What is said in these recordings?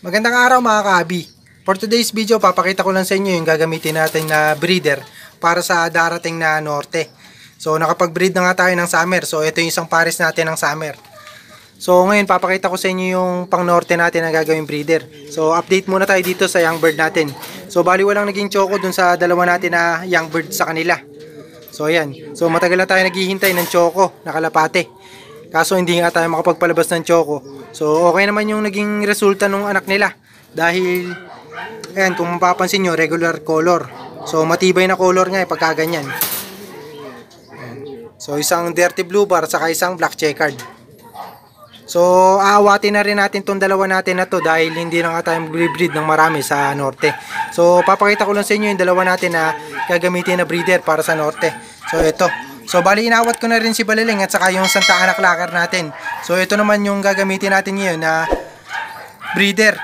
Magandang araw mga kaabi. For today's video, papakita ko lang sa inyo yung gagamitin natin na breeder para sa darating na norte. So nakapag-breed na nga tayo ng summer. So ito yung isang pares natin ng summer. So ngayon papakita ko sa inyo yung pang norte natin na gagawin breeder. So update muna tayo dito sa young bird natin. So bali walang naging choco dun sa dalawa natin na young bird sa kanila. So ayan. So matagal na tayo naghihintay ng choco na kalapate. Kaso hindi nga tayo makapagpalabas ng Choco. So okay naman yung naging resulta ng anak nila. Dahil, ayan, kung mapapansin nyo, regular color. So matibay na color nga eh, ganyan. So isang dirty blue bar, saka isang black checkered. So aawatin na rin natin tong dalawa natin na to dahil hindi na nga tayo magbibreed ng marami sa norte. So papakita ko lang sa inyo yung dalawa natin na gagamitin na breeder para sa norte. So ito, So bali inawat ko na rin si Baliling at saka yung Santa Anak Clacker natin. So ito naman yung gagamitin natin ngayon na breeder.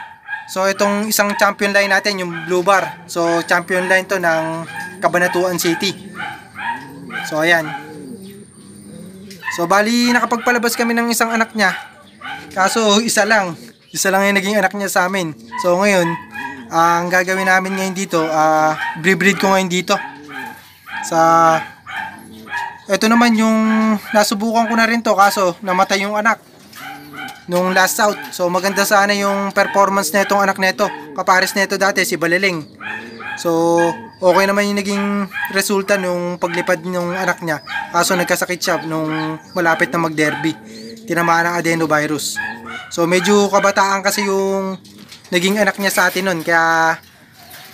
So itong isang champion line natin yung blue bar. So champion line to ng Cabanatuan City. So ayan. So bali nakapagpalabas kami ng isang anak niya. Kaso isa lang. Isa lang yung naging anak niya sa amin. So ngayon, uh, ang gagawin namin ngayon dito, uh, ah, breed ko ngayon dito sa ito naman yung nasubukan ko na rin to kaso namatay yung anak nung last out. So maganda sana yung performance na itong anak nito. Kapares nito dati si Baliling. So okay naman yung naging resulta nung paglipad ng anak niya. Kaso nagkasakit siya nung malapit na mag-derby. Tinamaan ng adenovirus. So medyo kabataan kasi yung naging anak niya sa atin nun. Kaya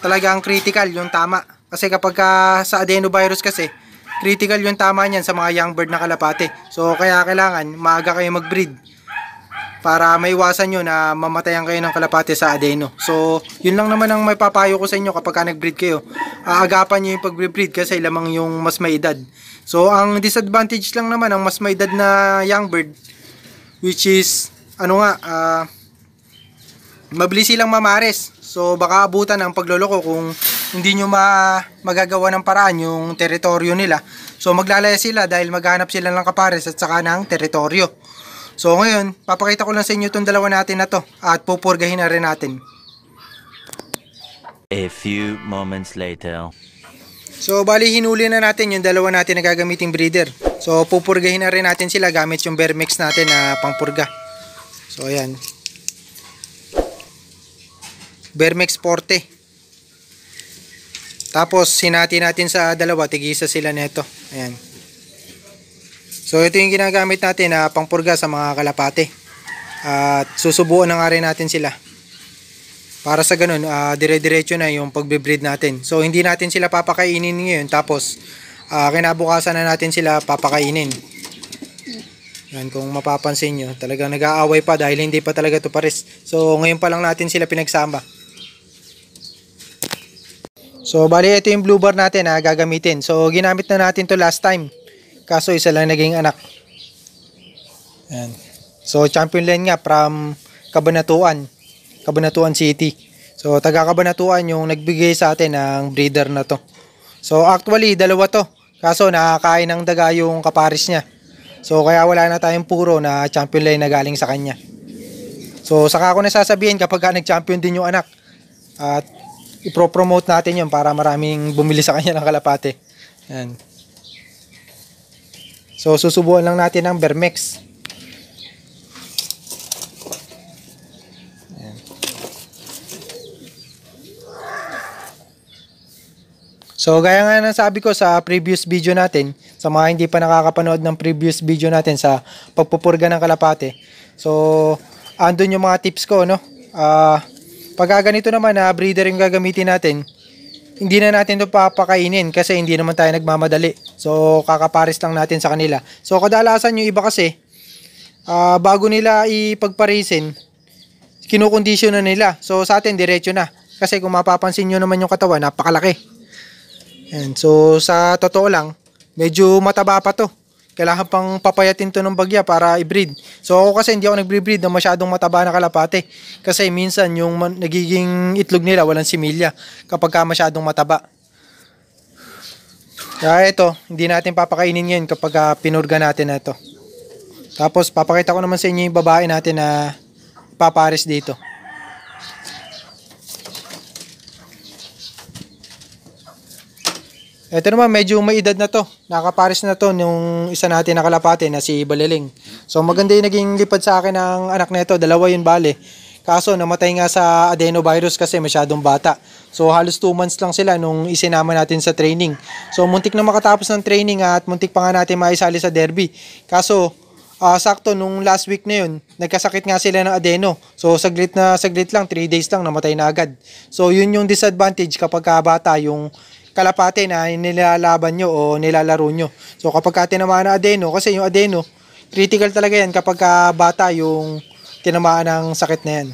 talagang critical yung tama. Kasi kapag ka, sa adenovirus kasi, critical yung tama niyan sa mga young bird na kalapate. So kaya kailangan maaga kayo mag-breed para maiwasan nyo na mamatayan kayo ng kalapate sa adeno. So, yun lang naman ang may papayo ko sa inyo kapag ka nag-breed kayo. Aagapan nyo yung pag-breed kasi lamang yung mas may edad. So, ang disadvantage lang naman ang mas may edad na young bird which is, ano nga, uh, mabilis silang mamares. So, baka abutan ang pagloloko kung hindi nyo ma magagawa ng paraan yung teritoryo nila. So maglalaya sila dahil maghanap sila ng kapares at saka ng teritoryo. So ngayon, papakita ko lang sa inyo itong dalawa natin na to at pupurgahin na rin natin. A few moments later. So bali hinuli na natin yung dalawa natin na gagamitin breeder. So pupurgahin na rin natin sila gamit yung vermix natin na pangpurga. So ayan. Vermix Forte. Tapos sinati natin sa dalawa, tigisa sila nito. Ayan. So ito yung ginagamit natin na pangpurga sa mga kalapate. At susubuan na nga rin natin sila. Para sa ganun, uh, dire-diretso na yung pagbe-breed natin. So hindi natin sila papakainin ngayon. Tapos uh, kinabukasan na natin sila papakainin. Yan, kung mapapansin nyo, talagang nag-aaway pa dahil hindi pa talaga to pares. So, ngayon pa lang natin sila pinagsama. So bali ito yung blue bar natin na ah, gagamitin. So ginamit na natin to last time. Kaso isa lang naging anak. Ayan. So champion lane nga from Kabanatuan. Kabanatuan City. So taga Kabanatuan yung nagbigay sa atin ng breeder na to. So actually dalawa to. Kaso nakakain ng daga yung kaparis niya. So kaya wala na tayong puro na champion lane na galing sa kanya. So saka ko nasasabihin kapag nag-champion din yung anak. At ipropromote natin yun para maraming bumili sa kanya ng kalapate. Yan. So, susubuan lang natin ang Vermex. Yan. So, gaya nga ng sabi ko sa previous video natin, sa mga hindi pa nakakapanood ng previous video natin sa pagpupurga ng kalapate. So, andun yung mga tips ko, no? Ah... Uh, Pagka ganito naman na ah, breeder yung gagamitin natin, hindi na natin ito papakainin kasi hindi naman tayo nagmamadali. So, kakaparis lang natin sa kanila. So, kadalasan yung iba kasi, uh, bago nila ipagparisin, kinukondisyon na nila. So, sa atin, diretso na. Kasi kung mapapansin nyo naman yung katawan, napakalaki. And So, sa totoo lang, medyo mataba pa to. Kailangan pang papayatin to ng bagya para i-breed. So ako kasi hindi ako nagbre-breed ng masyadong mataba na kalapate. Kasi minsan yung nagiging itlog nila walang similya kapag ka masyadong mataba. Kaya ito, hindi natin papakainin yun kapag ah, pinurga natin ito. Tapos papakita ko naman sa inyo yung babae natin na papares dito. Ito naman, medyo may edad na to. Nakapares na to nung isa natin nakalapate na si Baliling. So maganda yung naging lipad sa akin ng anak nito. Dalawa yun bale. Kaso namatay nga sa adenovirus kasi masyadong bata. So halos 2 months lang sila nung isinama natin sa training. So muntik na makatapos ng training at muntik pa nga natin maisali sa derby. Kaso uh, sakto nung last week na yun, nagkasakit nga sila ng adeno. So saglit na saglit lang, 3 days lang namatay na agad. So yun yung disadvantage kapag ka bata yung kalapate na nilalaban nyo o nilalaro nyo. So kapag ka tinamaan ng adeno, kasi yung adeno, critical talaga yan kapag ka bata yung tinamaan ng sakit na yan.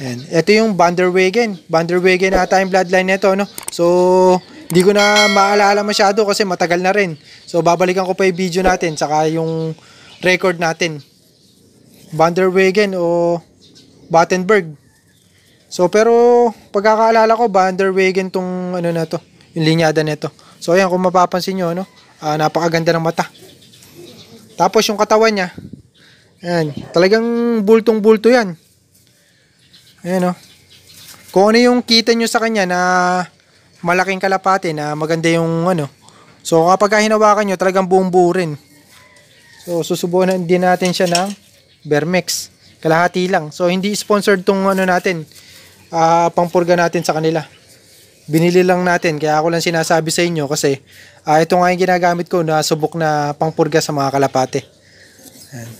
Ayan. Ito yung Vanderwegen. Vanderwegen ata yung bloodline nito, no? So, hindi ko na maalala masyado kasi matagal na rin. So, babalikan ko pa yung video natin, saka yung record natin. Vanderwegen o Battenberg. So, pero pagkakaalala ko, Vanderwegen tong ano na to, yung linyada nito. So, ayan, kung mapapansin nyo, ano, uh, napakaganda ng mata. Tapos, yung katawan niya, ayan, talagang bultong-bulto yan. Ayan, oh. Kung ano yung kita nyo sa kanya na malaking kalapate, na maganda yung ano. So, kapag hinawakan nyo, talagang buong buo rin. So, susubuan din natin siya ng Vermex. Kalahati lang. So, hindi sponsored tong ano natin uh, ah, pangpurga natin sa kanila. Binili lang natin, kaya ako lang sinasabi sa inyo kasi uh, ito nga yung ginagamit ko na subok na pangpurga sa mga kalapate. Ayan.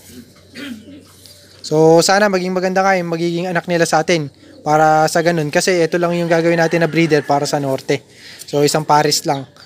So sana maging maganda kayo, magiging anak nila sa atin para sa ganun. Kasi ito lang yung gagawin natin na breeder para sa norte. So isang pares lang.